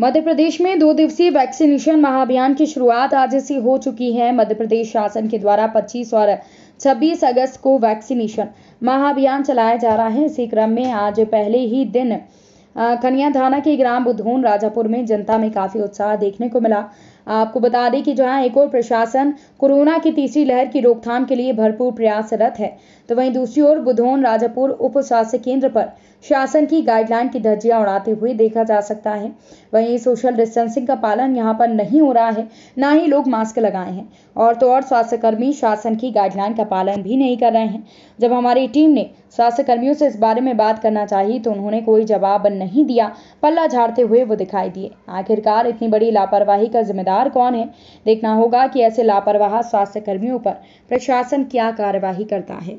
मध्य प्रदेश में दो दिवसीय वैक्सीनेशन महाअभियान की शुरुआत आज से हो चुकी है मध्य प्रदेश शासन के द्वारा 25 और 26 अगस्त को वैक्सीनेशन महाअभियान चलाया जा रहा है इसी क्रम में आज पहले ही दिन कनिया थाना के ग्राम बुधोन राजापुर में जनता में काफी उत्साह देखने को मिला आपको बता दें कि जहां एक और प्रशासन कोरोना की तीसरी लहर की रोकथाम के लिए भरपूर प्रयासरत है तो वहीं दूसरी ओर बुधोन राजापुर उप स्वास्थ्य केंद्र पर शासन की गाइडलाइन की धज्जियां उड़ाते हुए देखा जा सकता है वहीं सोशल डिस्टेंसिंग का पालन यहां पर नहीं हो रहा है ना ही लोग मास्क लगाए हैं और तो और स्वास्थ्यकर्मी शासन की गाइडलाइन का पालन भी नहीं कर रहे हैं जब हमारी टीम ने स्वास्थ्यकर्मियों से इस बारे में बात करना चाहिए तो उन्होंने कोई जवाब नहीं दिया पल्ला झाड़ते हुए वो दिखाई दिए आखिरकार इतनी बड़ी लापरवाही का जिम्मेदार जिम्मेदार कौन है देखना होगा कि ऐसे लापरवाह स्वास्थ्य कर्मियों पर प्रशासन क्या कार्यवाही करता है